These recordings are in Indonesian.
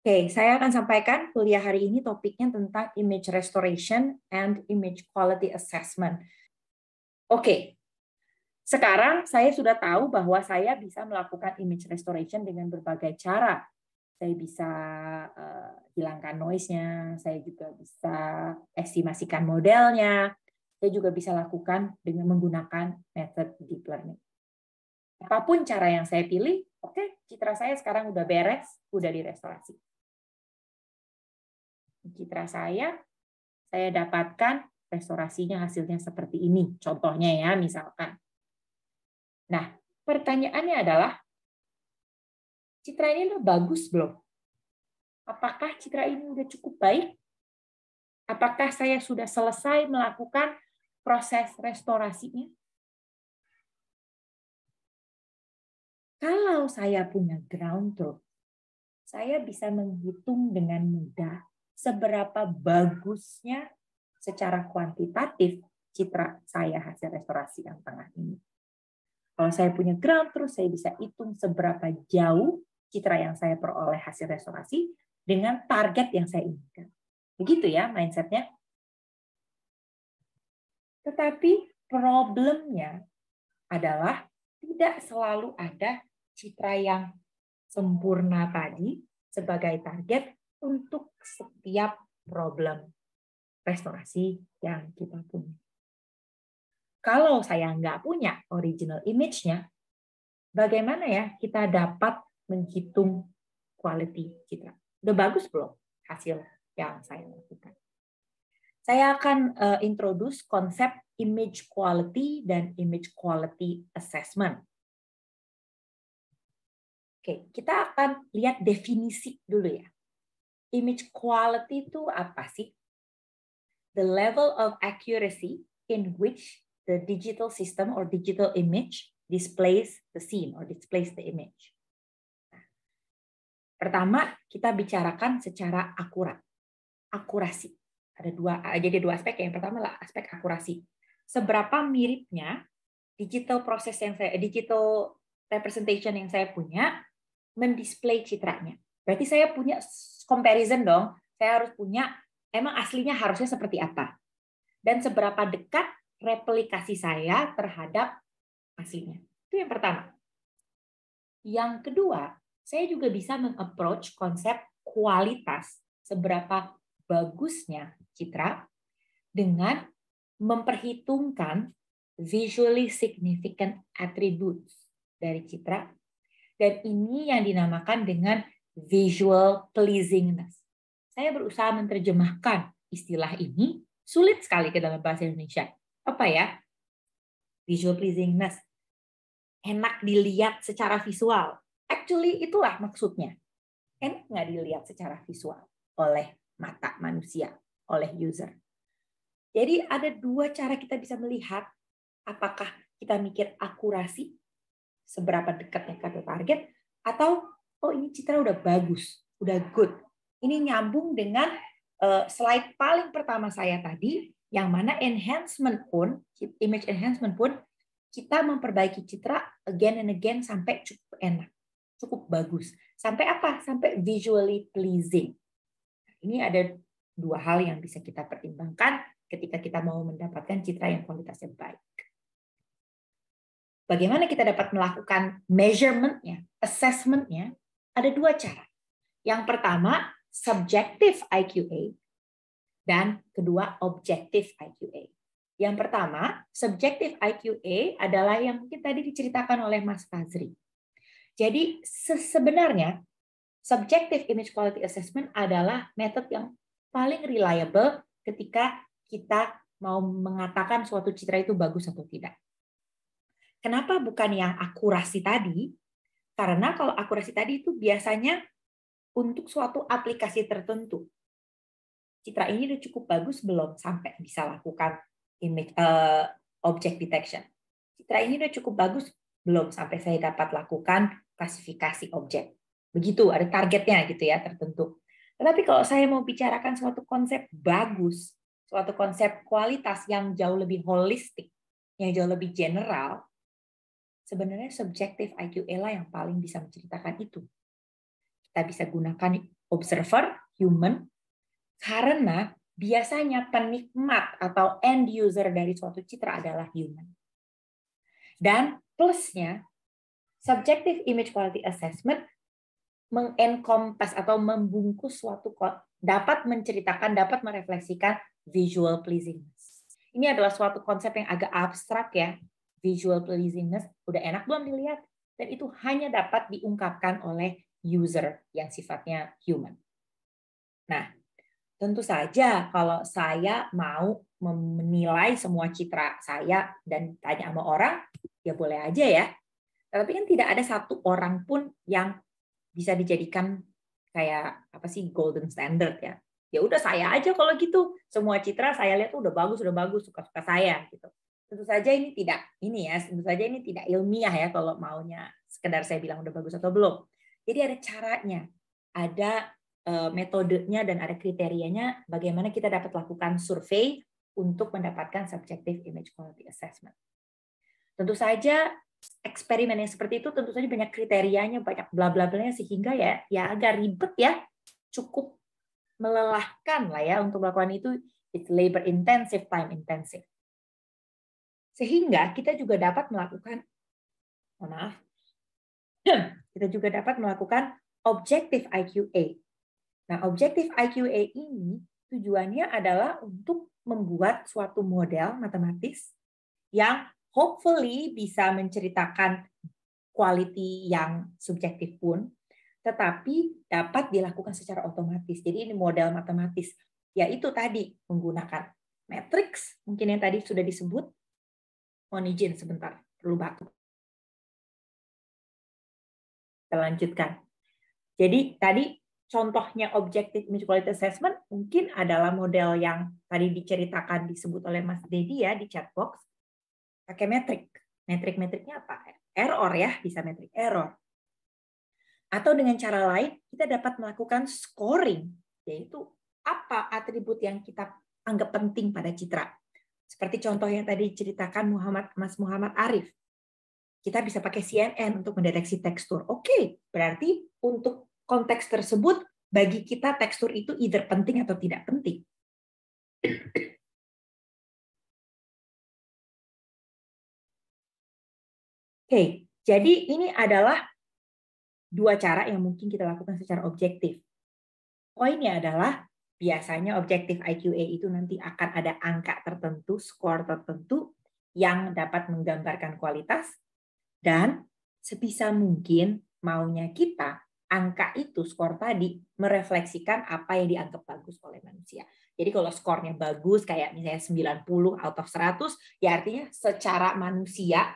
Oke, okay, saya akan sampaikan kuliah hari ini topiknya tentang image restoration and image quality assessment. Oke, okay. sekarang saya sudah tahu bahwa saya bisa melakukan image restoration dengan berbagai cara. Saya bisa uh, hilangkan noise-nya, saya juga bisa estimasikan modelnya, saya juga bisa lakukan dengan menggunakan method deep learning. Apapun cara yang saya pilih, oke, okay, citra saya sekarang udah beres, udah direstorasi citra saya, saya dapatkan restorasinya hasilnya seperti ini. Contohnya ya, misalkan. Nah, pertanyaannya adalah, citra ini udah bagus belum? Apakah citra ini udah cukup baik? Apakah saya sudah selesai melakukan proses restorasinya? Kalau saya punya ground truth, saya bisa menghitung dengan mudah seberapa bagusnya secara kuantitatif citra saya hasil restorasi yang tengah ini. Kalau saya punya ground terus saya bisa hitung seberapa jauh citra yang saya peroleh hasil restorasi dengan target yang saya inginkan. Begitu ya mindsetnya. Tetapi problemnya adalah tidak selalu ada citra yang sempurna tadi sebagai target untuk setiap problem restorasi yang kita punya. Kalau saya nggak punya original image-nya, bagaimana ya kita dapat menghitung quality kita? Udah bagus belum hasil yang saya lakukan? Saya akan uh, introduce konsep image quality dan image quality assessment. Oke, kita akan lihat definisi dulu ya. Image quality itu apa sih? The level of accuracy in which the digital system or digital image displays the scene or displays the image. Nah, pertama, kita bicarakan secara akurat. Akurasi. Ada dua ah, jadi dua aspek. Yang pertama lah aspek akurasi. Seberapa miripnya digital proses yang saya digital representation yang saya punya mendisplay citranya. Berarti saya punya comparison dong. Saya harus punya emang aslinya harusnya seperti apa dan seberapa dekat replikasi saya terhadap aslinya. Itu yang pertama. Yang kedua, saya juga bisa mengapproach konsep kualitas seberapa bagusnya citra dengan memperhitungkan visually significant attributes dari citra dan ini yang dinamakan dengan visual pleasingness. Saya berusaha menerjemahkan istilah ini, sulit sekali ke dalam bahasa Indonesia. Apa ya? Visual pleasingness. Enak dilihat secara visual. Actually itulah maksudnya. Enak nggak dilihat secara visual oleh mata manusia, oleh user. Jadi ada dua cara kita bisa melihat apakah kita mikir akurasi, seberapa dekatnya ke target, atau oh ini Citra udah bagus, udah good. Ini nyambung dengan eh, slide paling pertama saya tadi, yang mana enhancement pun, image enhancement pun, kita memperbaiki citra again and again sampai cukup enak, cukup bagus. Sampai apa? Sampai visually pleasing. Nah, ini ada dua hal yang bisa kita pertimbangkan ketika kita mau mendapatkan citra yang kualitasnya baik. Bagaimana kita dapat melakukan measurementnya, assessmentnya? Ada dua cara. Yang pertama, subjektif IQA dan kedua objektif IQA. Yang pertama, subjektif IQA adalah yang mungkin tadi diceritakan oleh Mas Fazri. Jadi sebenarnya subjective image quality assessment adalah metode yang paling reliable ketika kita mau mengatakan suatu citra itu bagus atau tidak. Kenapa bukan yang akurasi tadi? Karena kalau akurasi tadi itu biasanya untuk suatu aplikasi tertentu. Citra ini udah cukup bagus belum sampai bisa lakukan image uh, object detection. Citra ini udah cukup bagus belum sampai saya dapat lakukan klasifikasi objek. Begitu ada targetnya gitu ya tertentu. Tetapi kalau saya mau bicarakan suatu konsep bagus, suatu konsep kualitas yang jauh lebih holistik, yang jauh lebih general, sebenarnya subjektif IQ Ella yang paling bisa menceritakan itu. Kita bisa gunakan observer, human, karena biasanya penikmat atau end user dari suatu citra adalah human. Dan plusnya, subjective image quality assessment mengencompass atau membungkus suatu dapat menceritakan, dapat merefleksikan visual pleasingness. Ini adalah suatu konsep yang agak abstrak ya, visual pleasingness udah enak belum dilihat dan itu hanya dapat diungkapkan oleh user yang sifatnya human. Nah, tentu saja kalau saya mau menilai semua citra saya dan tanya sama orang, ya boleh aja ya. Tapi kan tidak ada satu orang pun yang bisa dijadikan kayak apa sih golden standard ya. Ya udah saya aja kalau gitu. Semua citra saya lihat udah bagus, udah bagus, suka-suka saya gitu tentu saja ini tidak ini ya tentu saja ini tidak ilmiah ya kalau maunya sekedar saya bilang udah bagus atau belum jadi ada caranya ada eh, metodenya dan ada kriterianya bagaimana kita dapat lakukan survei untuk mendapatkan subjective image quality assessment tentu saja eksperimen yang seperti itu tentu saja banyak kriterianya banyak bla bla bla sehingga ya ya agak ribet ya cukup melelahkan lah ya untuk melakukan itu it's labor intensive time intensive sehingga kita juga dapat melakukan oh maaf kita juga dapat melakukan objektif IQA. Nah, objektif IQA ini tujuannya adalah untuk membuat suatu model matematis yang hopefully bisa menceritakan quality yang subjektif pun, tetapi dapat dilakukan secara otomatis. Jadi ini model matematis, yaitu tadi menggunakan matriks, mungkin yang tadi sudah disebut, Mohon izin sebentar, perlu batuk. Kita lanjutkan. Jadi tadi contohnya objektif objective quality assessment mungkin adalah model yang tadi diceritakan disebut oleh Mas Dedi ya di chatbox pakai metrik. Metrik-metriknya apa? Error ya, bisa metrik error. Atau dengan cara lain, kita dapat melakukan scoring, yaitu apa atribut yang kita anggap penting pada citra. Seperti contoh yang tadi ceritakan Muhammad Mas Muhammad Arif. Kita bisa pakai CNN untuk mendeteksi tekstur. Oke, berarti untuk konteks tersebut bagi kita tekstur itu either penting atau tidak penting. Oke, jadi ini adalah dua cara yang mungkin kita lakukan secara objektif. Poinnya adalah biasanya objektif IQA itu nanti akan ada angka tertentu, skor tertentu yang dapat menggambarkan kualitas dan sebisa mungkin maunya kita angka itu skor tadi merefleksikan apa yang dianggap bagus oleh manusia. Jadi kalau skornya bagus kayak misalnya 90 out of 100 ya artinya secara manusia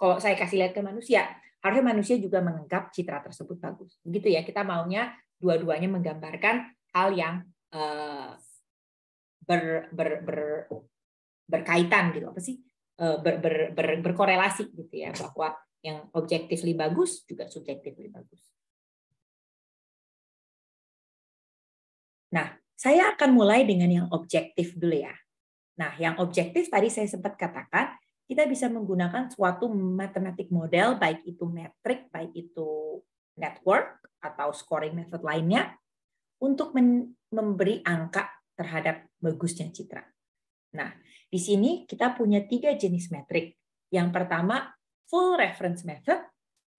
kalau saya kasih lihat ke manusia harusnya manusia juga menganggap citra tersebut bagus. Begitu ya kita maunya dua-duanya menggambarkan hal yang Eh, ber, ber, ber, berkaitan gitu apa sih eh, ber, ber, ber, berkorelasi gitu ya bahwa yang objektif lebih bagus juga subjektif lebih bagus. Nah, saya akan mulai dengan yang objektif dulu ya. Nah, yang objektif tadi saya sempat katakan kita bisa menggunakan suatu matematik model, baik itu metrik, baik itu network atau scoring method lainnya, untuk men memberi angka terhadap bagusnya citra. Nah, di sini kita punya tiga jenis metrik. Yang pertama, full reference method,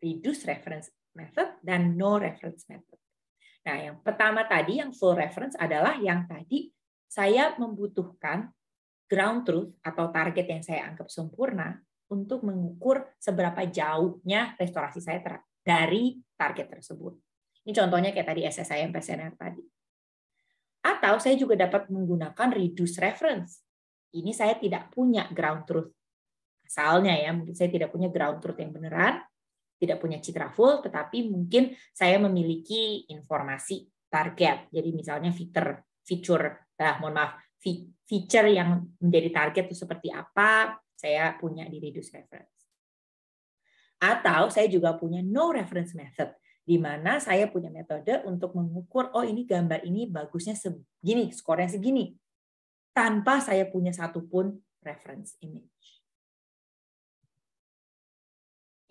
reduce reference method, dan no reference method. Nah, yang pertama tadi, yang full reference adalah yang tadi saya membutuhkan ground truth atau target yang saya anggap sempurna untuk mengukur seberapa jauhnya restorasi saya dari target tersebut. Ini contohnya kayak tadi SSIM PCNR tadi. Atau saya juga dapat menggunakan reduce reference. Ini saya tidak punya ground truth. Asalnya ya, mungkin saya tidak punya ground truth yang beneran, tidak punya citra full, tetapi mungkin saya memiliki informasi target. Jadi misalnya fitur, fitur, ah, mohon maaf, feature yang menjadi target itu seperti apa, saya punya di reduce reference. Atau saya juga punya no reference method di mana saya punya metode untuk mengukur oh ini gambar ini bagusnya segini, skornya segini tanpa saya punya satupun reference image.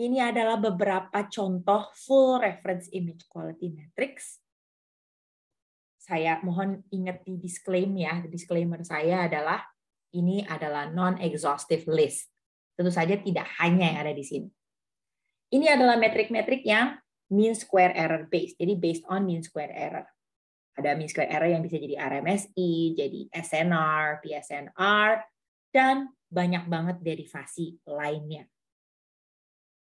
Ini adalah beberapa contoh full reference image quality metrics Saya mohon ingat di disclaim ya, disclaimer saya adalah ini adalah non-exhaustive list. Tentu saja tidak hanya yang ada di sini. Ini adalah metrik-metrik yang mean square error based. Jadi based on mean square error. Ada mean square error yang bisa jadi RMSI, jadi SNR, PSNR, dan banyak banget derivasi lainnya.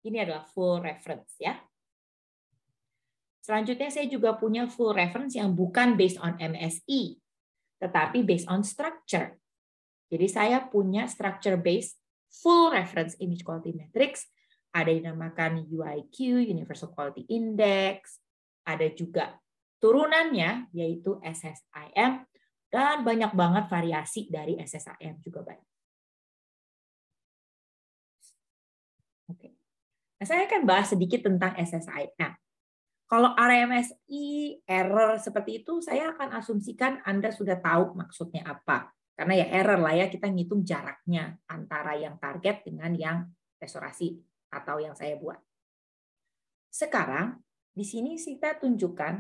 Ini adalah full reference ya. Selanjutnya saya juga punya full reference yang bukan based on MSI, tetapi based on structure. Jadi saya punya structure based full reference image quality metrics ada yang dinamakan UIQ, Universal Quality Index, ada juga turunannya yaitu SSIM dan banyak banget variasi dari SSIM juga banyak. Oke. Nah, saya akan bahas sedikit tentang SSIM. Nah, kalau RMSI error seperti itu saya akan asumsikan Anda sudah tahu maksudnya apa. Karena ya error lah ya kita ngitung jaraknya antara yang target dengan yang restorasi atau yang saya buat. Sekarang di sini kita tunjukkan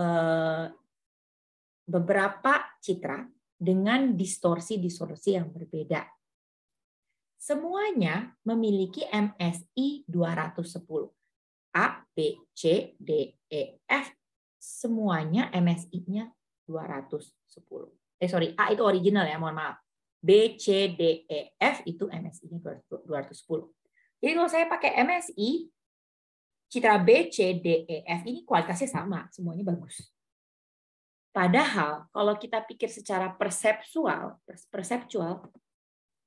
eh, beberapa citra dengan distorsi-distorsi yang berbeda. Semuanya memiliki MSI 210. A, B, C, D, E, F. Semuanya MSI-nya 210. Eh sorry, A itu original ya, mohon maaf. B, C, D, E, F itu MSI-nya 210. Jadi kalau saya pakai MSI, citra B, C, D, E, F ini kualitasnya sama, semuanya bagus. Padahal kalau kita pikir secara perseptual, perseptual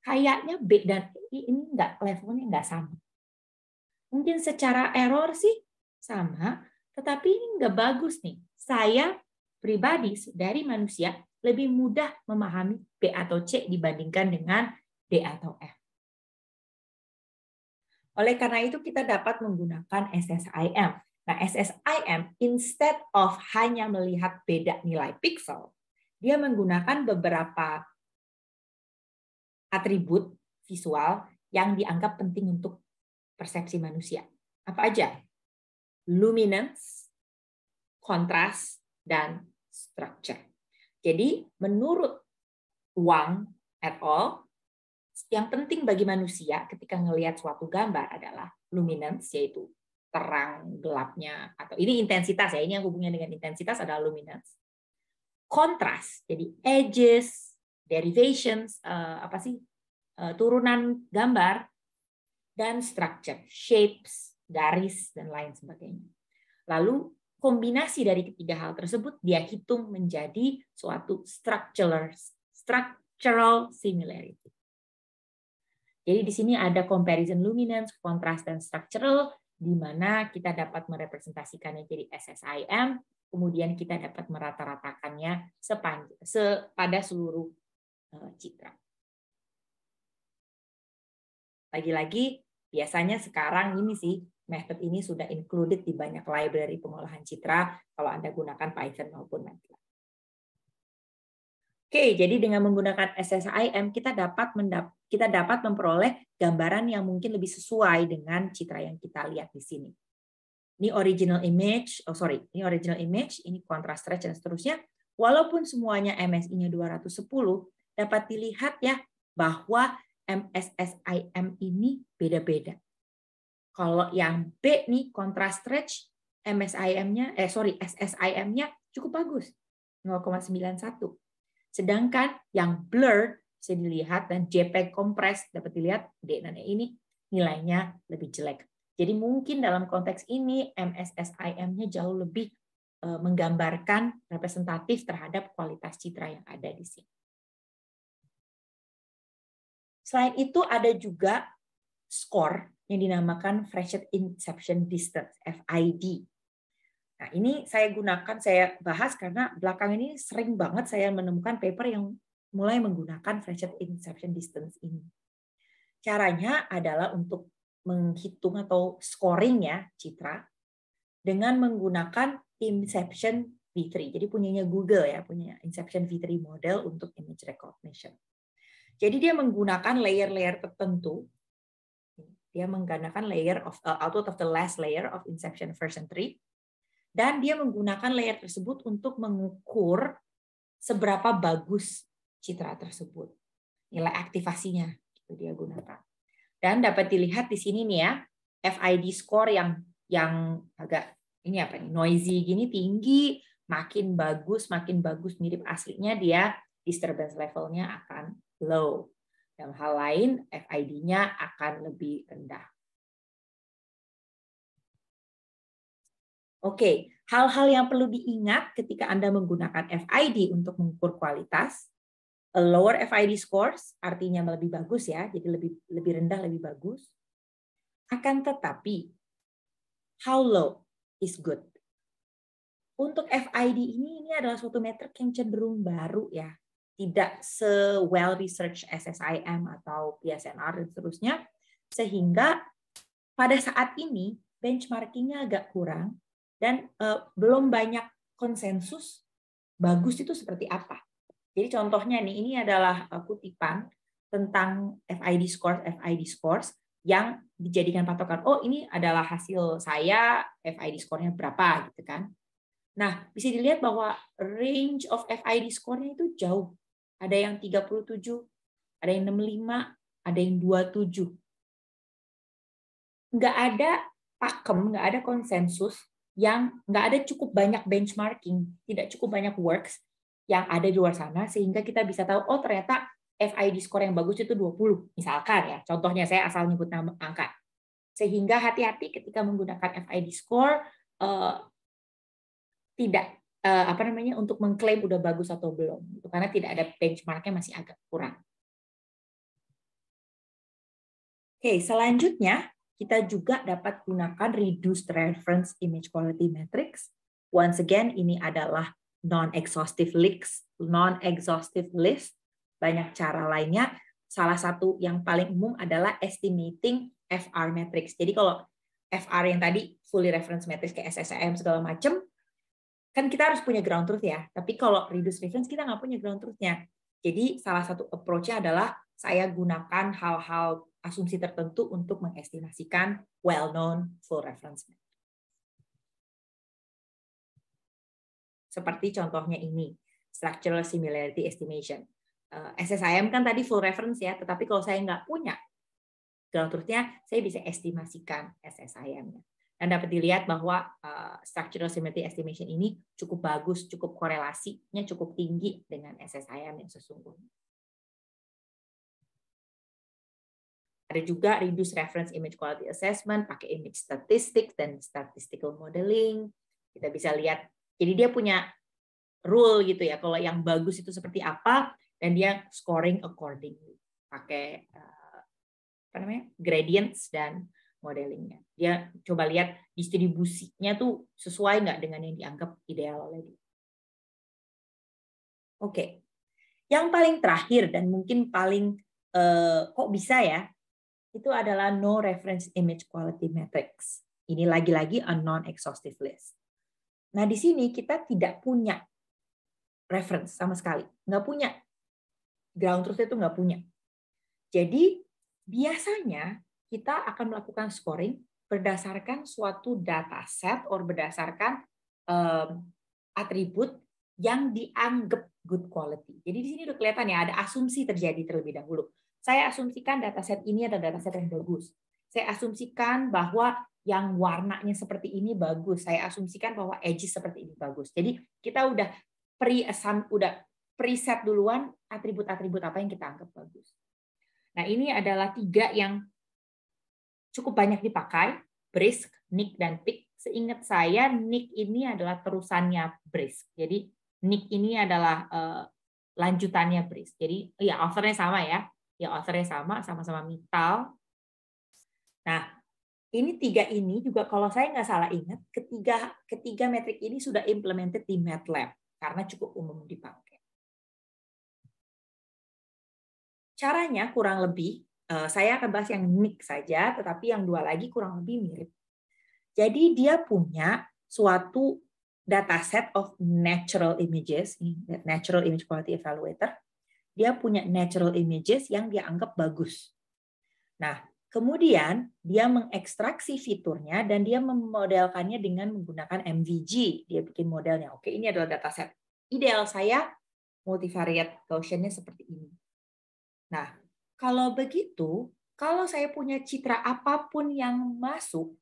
kayaknya B dan E ini enggak levelnya nggak sama. Mungkin secara error sih sama, tetapi ini nggak bagus nih. Saya pribadi dari manusia lebih mudah memahami B atau C dibandingkan dengan D atau F. Oleh karena itu kita dapat menggunakan SSIM. Nah, SSIM instead of hanya melihat beda nilai pixel, dia menggunakan beberapa atribut visual yang dianggap penting untuk persepsi manusia. Apa aja? Luminance, kontras, dan structure. Jadi menurut Wang et al, yang penting bagi manusia ketika melihat suatu gambar adalah luminance, yaitu terang gelapnya atau ini intensitas ya ini yang hubungannya dengan intensitas adalah luminance kontras jadi edges derivations uh, apa sih uh, turunan gambar dan structure shapes garis dan lain sebagainya lalu kombinasi dari ketiga hal tersebut dia hitung menjadi suatu structural structural similarity jadi di sini ada comparison luminance, contrast, dan structural, di mana kita dapat merepresentasikannya jadi SSIM, kemudian kita dapat merata-ratakannya pada seluruh eh, citra. Lagi-lagi, biasanya sekarang ini sih, method ini sudah included di banyak library pengolahan citra kalau Anda gunakan Python maupun MATLAB. Oke, jadi dengan menggunakan SSIM, kita dapat mendapat kita dapat memperoleh gambaran yang mungkin lebih sesuai dengan citra yang kita lihat di sini. Ini original image, oh sorry, ini original image, ini kontras stretch dan seterusnya. Walaupun semuanya MSI-nya 210, dapat dilihat ya bahwa MSSIM ini beda-beda. Kalau yang B nih kontras stretch, MSIM-nya, eh sorry, SSIM-nya cukup bagus, 0,91. Sedangkan yang blurred bisa dilihat dan JPEG kompres dapat dilihat DNA e ini nilainya lebih jelek. Jadi mungkin dalam konteks ini MSSIM-nya jauh lebih eh, menggambarkan representatif terhadap kualitas citra yang ada di sini. Selain itu ada juga skor yang dinamakan Freshet Inception Distance (FID). Nah, ini saya gunakan, saya bahas karena belakang ini sering banget saya menemukan paper yang mulai menggunakan Freshet inception Distance ini. Caranya adalah untuk menghitung atau scoring ya Citra dengan menggunakan Inception V3. Jadi punyanya Google ya, punya Inception V3 model untuk image recognition. Jadi dia menggunakan layer-layer tertentu. Dia menggunakan layer of uh, out of the last layer of Inception version 3 dan dia menggunakan layer tersebut untuk mengukur seberapa bagus citra tersebut. Nilai aktivasinya itu dia gunakan. Dan dapat dilihat di sini nih ya, FID score yang yang agak ini apa nih noisy gini tinggi, makin bagus, makin bagus mirip aslinya dia disturbance levelnya akan low. Dalam hal lain FID-nya akan lebih rendah. Oke, hal-hal yang perlu diingat ketika Anda menggunakan FID untuk mengukur kualitas a lower FID scores, artinya lebih bagus ya, jadi lebih lebih rendah, lebih bagus. Akan tetapi, how low is good. Untuk FID ini, ini adalah suatu metrik yang cenderung baru ya, tidak se-well research SSIM atau PSNR dan seterusnya, sehingga pada saat ini benchmarkingnya agak kurang dan uh, belum banyak konsensus bagus itu seperti apa jadi contohnya nih, ini adalah uh, kutipan tentang FID scores, FID scores yang dijadikan patokan. Oh, ini adalah hasil saya, FID skornya berapa gitu kan. Nah, bisa dilihat bahwa range of FID skornya itu jauh. Ada yang 37, ada yang 65, ada yang 27. Nggak ada pakem, nggak ada konsensus yang nggak ada cukup banyak benchmarking, tidak cukup banyak works yang ada di luar sana sehingga kita bisa tahu oh ternyata FID score yang bagus itu 20 misalkan ya contohnya saya asal nyebut nama angka sehingga hati-hati ketika menggunakan FID score eh, tidak eh, apa namanya untuk mengklaim udah bagus atau belum gitu, karena tidak ada benchmarknya masih agak kurang. Oke selanjutnya kita juga dapat gunakan reduced reference image quality metrics Once again ini adalah non-exhaustive list, non-exhaustive list, banyak cara lainnya. Salah satu yang paling umum adalah estimating FR matrix. Jadi kalau FR yang tadi fully reference matrix ke SSM segala macam, kan kita harus punya ground truth ya. Tapi kalau reduced reference kita nggak punya ground truthnya. Jadi salah satu approach-nya adalah saya gunakan hal-hal asumsi tertentu untuk mengestimasikan well-known full reference matrix. seperti contohnya ini, structural similarity estimation. Eh, SSIM kan tadi full reference ya, tetapi kalau saya nggak punya kalau turutnya saya bisa estimasikan SSIM-nya. Dan dapat dilihat bahwa eh, structural similarity estimation ini cukup bagus, cukup korelasinya cukup tinggi dengan SSIM yang sesungguhnya. Ada juga reduce reference image quality assessment, pakai image statistics dan statistical modeling. Kita bisa lihat jadi dia punya rule gitu ya, kalau yang bagus itu seperti apa, dan dia scoring accordingly pakai eh, apa namanya gradients dan modelingnya. Dia coba lihat distribusinya tuh sesuai nggak dengan yang dianggap ideal oleh dia. Oke, yang paling terakhir dan mungkin paling uh, kok bisa ya itu adalah no reference image quality metrics. Ini lagi-lagi a non exhaustive list. Nah, di sini kita tidak punya reference sama sekali. Nggak punya. Ground truth itu nggak punya. Jadi, biasanya kita akan melakukan scoring berdasarkan suatu data set or berdasarkan um, atribut yang dianggap good quality. Jadi di sini udah kelihatan ya ada asumsi terjadi terlebih dahulu. Saya asumsikan data set ini adalah data set yang bagus. Saya asumsikan bahwa yang warnanya seperti ini bagus. Saya asumsikan bahwa edges seperti ini bagus. Jadi kita udah pre udah preset duluan atribut-atribut apa yang kita anggap bagus. Nah ini adalah tiga yang cukup banyak dipakai, brisk, nick, dan pick. Seingat saya, nick ini adalah terusannya brisk. Jadi nick ini adalah uh, lanjutannya brisk. Jadi ya authornya sama ya, ya authornya sama, sama-sama mital. Nah ini tiga ini juga kalau saya nggak salah ingat ketiga ketiga metrik ini sudah implemented di MATLAB karena cukup umum dipakai. Caranya kurang lebih eh, saya akan bahas yang mix saja, tetapi yang dua lagi kurang lebih mirip. Jadi dia punya suatu dataset of natural images, natural image quality evaluator. Dia punya natural images yang dia anggap bagus. Nah, Kemudian dia mengekstraksi fiturnya dan dia memodelkannya dengan menggunakan MVG. Dia bikin modelnya. Oke, ini adalah dataset ideal saya multivariate Gaussian-nya seperti ini. Nah, kalau begitu, kalau saya punya citra apapun yang masuk,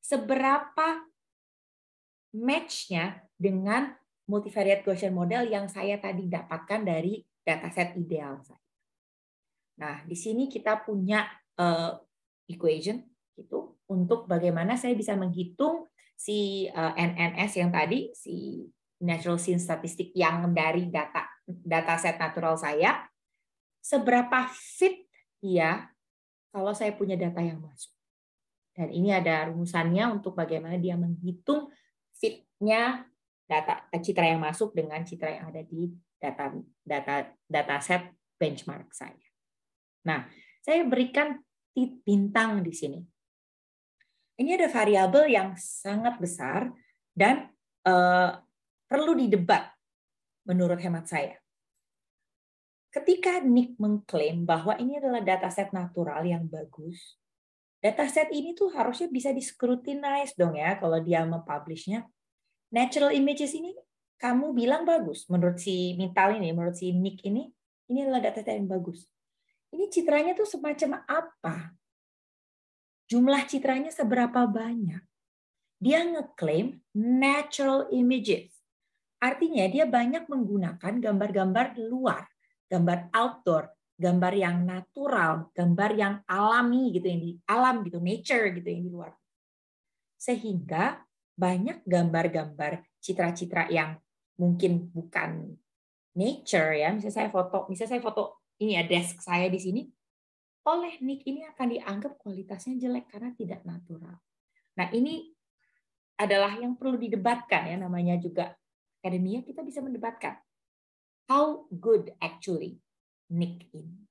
seberapa match-nya dengan multivariate Gaussian model yang saya tadi dapatkan dari dataset ideal saya. Nah, di sini kita punya eh, equation gitu untuk bagaimana saya bisa menghitung si eh, NNS yang tadi si natural scene statistik yang dari data data set natural saya seberapa fit dia kalau saya punya data yang masuk. Dan ini ada rumusannya untuk bagaimana dia menghitung fitnya data eh, citra yang masuk dengan citra yang ada di data data data set benchmark saya. Nah, saya berikan bintang di sini. Ini ada variabel yang sangat besar dan uh, perlu didebat menurut hemat saya. Ketika Nick mengklaim bahwa ini adalah dataset natural yang bagus, dataset ini tuh harusnya bisa diskrutinize dong ya kalau dia mempublishnya. Natural images ini kamu bilang bagus menurut si Mintal ini, menurut si Nick ini, ini adalah dataset yang bagus ini citranya tuh semacam apa? Jumlah citranya seberapa banyak? Dia ngeklaim natural images. Artinya dia banyak menggunakan gambar-gambar luar, gambar outdoor, gambar yang natural, gambar yang alami gitu yang di alam gitu, nature gitu yang di luar. Sehingga banyak gambar-gambar citra-citra yang mungkin bukan nature ya. Misalnya saya foto, misalnya saya foto ini ya desk saya di sini, oleh Nick ini akan dianggap kualitasnya jelek karena tidak natural. Nah ini adalah yang perlu didebatkan ya namanya juga akademia kita bisa mendebatkan how good actually Nick ini.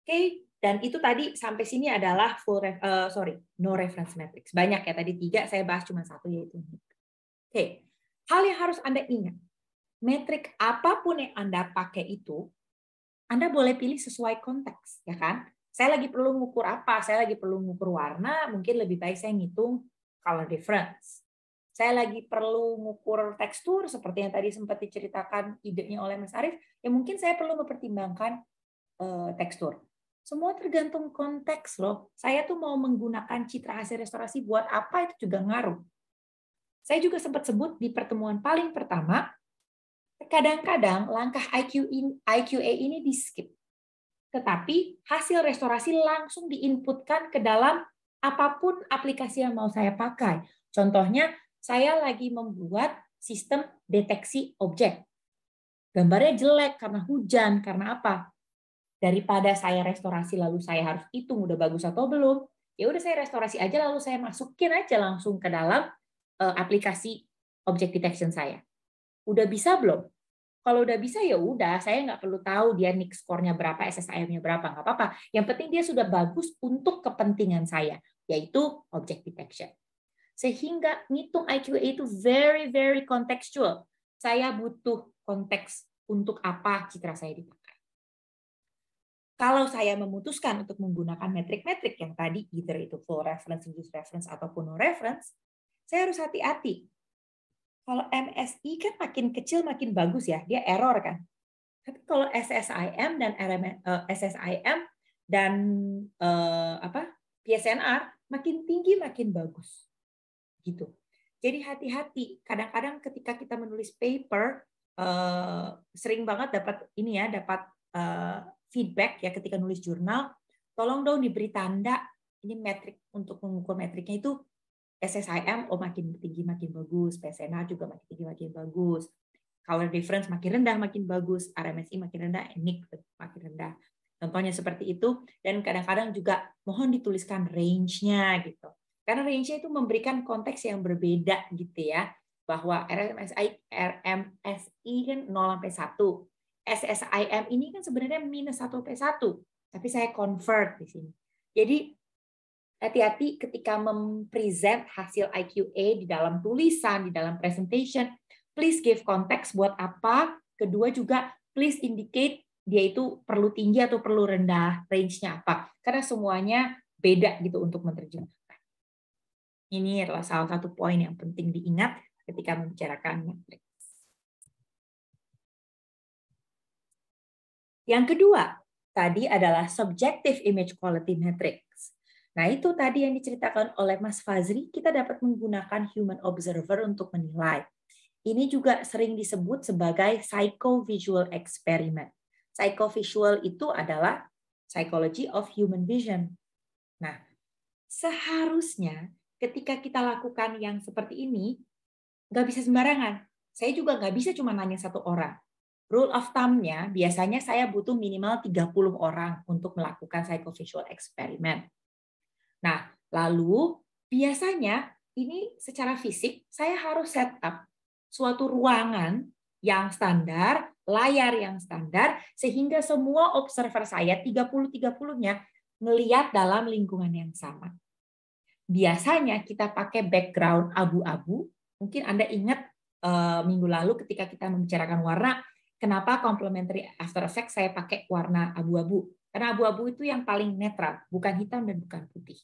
Oke, okay. dan itu tadi sampai sini adalah full ref, uh, sorry no reference matrix. Banyak ya tadi tiga, saya bahas cuma satu yaitu Nick. Oke, okay. hal yang harus anda ingat metrik apapun yang Anda pakai itu, Anda boleh pilih sesuai konteks, ya kan? Saya lagi perlu ngukur apa, saya lagi perlu ngukur warna, mungkin lebih baik saya ngitung color difference. Saya lagi perlu ngukur tekstur, seperti yang tadi sempat diceritakan idenya oleh Mas Arief, ya mungkin saya perlu mempertimbangkan uh, tekstur. Semua tergantung konteks loh. Saya tuh mau menggunakan citra hasil restorasi buat apa itu juga ngaruh. Saya juga sempat sebut di pertemuan paling pertama, Kadang-kadang langkah IQ in, IQA ini di skip. Tetapi hasil restorasi langsung diinputkan ke dalam apapun aplikasi yang mau saya pakai. Contohnya, saya lagi membuat sistem deteksi objek. Gambarnya jelek karena hujan, karena apa? Daripada saya restorasi lalu saya harus hitung udah bagus atau belum, ya udah saya restorasi aja lalu saya masukin aja langsung ke dalam eh, aplikasi object detection saya. Udah bisa belum? Kalau udah bisa ya udah, saya nggak perlu tahu dia nik skornya berapa, SSIM-nya berapa, nggak apa-apa. Yang penting dia sudah bagus untuk kepentingan saya, yaitu object detection. Sehingga ngitung IQA itu very very contextual. Saya butuh konteks untuk apa citra saya dipakai. Kalau saya memutuskan untuk menggunakan metrik-metrik yang tadi, either itu full reference, reduced reference, ataupun no reference, saya harus hati-hati kalau MSI kan makin kecil makin bagus ya, dia error kan. Tapi kalau SSIM dan RM, eh, SSIM dan eh, apa PSNR makin tinggi makin bagus, gitu. Jadi hati-hati. Kadang-kadang ketika kita menulis paper eh, sering banget dapat ini ya, dapat eh, feedback ya ketika nulis jurnal. Tolong dong diberi tanda ini metrik untuk mengukur metriknya itu SSIM oh makin tinggi makin bagus, PSNA juga makin tinggi makin bagus, color difference makin rendah makin bagus, RMSI makin rendah, NIC makin rendah. Contohnya seperti itu dan kadang-kadang juga mohon dituliskan range-nya gitu. Karena range-nya itu memberikan konteks yang berbeda gitu ya. Bahwa RMSI RMSI kan 0 sampai 1. SSIM ini kan sebenarnya minus 1 sampai 1. Tapi saya convert di sini. Jadi hati-hati ketika mempresent hasil IQA di dalam tulisan, di dalam presentation, please give context buat apa. Kedua juga please indicate dia itu perlu tinggi atau perlu rendah, range-nya apa. Karena semuanya beda gitu untuk menerjemahkan. Ini adalah salah satu poin yang penting diingat ketika membicarakan Yang kedua, tadi adalah subjective image quality metric Nah, itu tadi yang diceritakan oleh Mas Fazri, kita dapat menggunakan human observer untuk menilai. Ini juga sering disebut sebagai psychovisual experiment. psychovisual itu adalah psychology of human vision. Nah, seharusnya ketika kita lakukan yang seperti ini, nggak bisa sembarangan. Saya juga nggak bisa cuma nanya satu orang. Rule of thumb-nya, biasanya saya butuh minimal 30 orang untuk melakukan psychovisual experiment Nah, lalu biasanya ini secara fisik saya harus setup suatu ruangan yang standar, layar yang standar, sehingga semua observer saya 30-30-nya melihat dalam lingkungan yang sama. Biasanya kita pakai background abu-abu. Mungkin Anda ingat e, minggu lalu ketika kita membicarakan warna, kenapa complementary after effect saya pakai warna abu-abu. Karena abu-abu itu yang paling netral, bukan hitam dan bukan putih.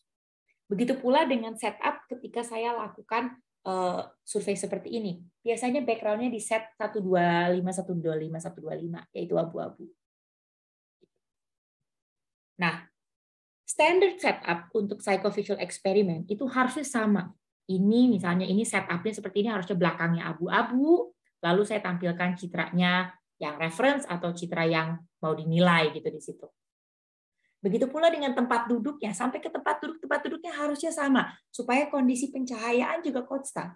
Begitu pula dengan setup ketika saya lakukan eh, survei seperti ini. Biasanya backgroundnya di set 125, 125, 125, yaitu abu-abu. Nah, standard setup untuk psychofiscal experiment itu harusnya sama. Ini misalnya ini setupnya seperti ini harusnya belakangnya abu-abu, lalu saya tampilkan citranya yang reference atau citra yang mau dinilai gitu di situ. Begitu pula dengan tempat duduknya, sampai ke tempat duduk, tempat duduknya harusnya sama, supaya kondisi pencahayaan juga konstan.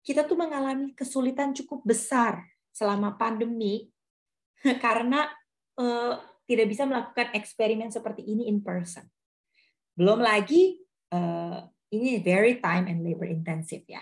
Kita tuh mengalami kesulitan cukup besar selama pandemi karena eh, tidak bisa melakukan eksperimen seperti ini in person. Belum lagi eh, ini very time and labor intensive ya.